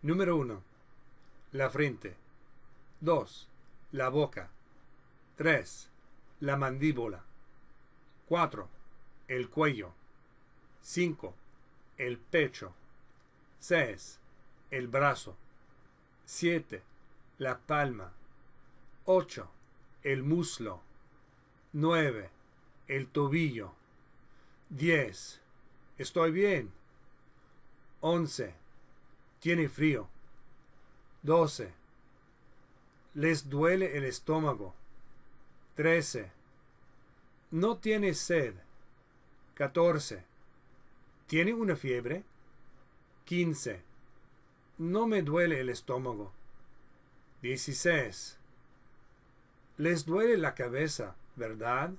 Número 1. La frente. 2. La boca. 3. La mandíbula. 4. El cuello. 5. El pecho. 6. El brazo. 7. La palma. 8. El muslo. 9. El tobillo. 10. Estoy bien. 11 tiene frío. 12. Les duele el estómago. 13. No tiene sed. 14. ¿Tiene una fiebre? 15. No me duele el estómago. 16. Les duele la cabeza, ¿verdad?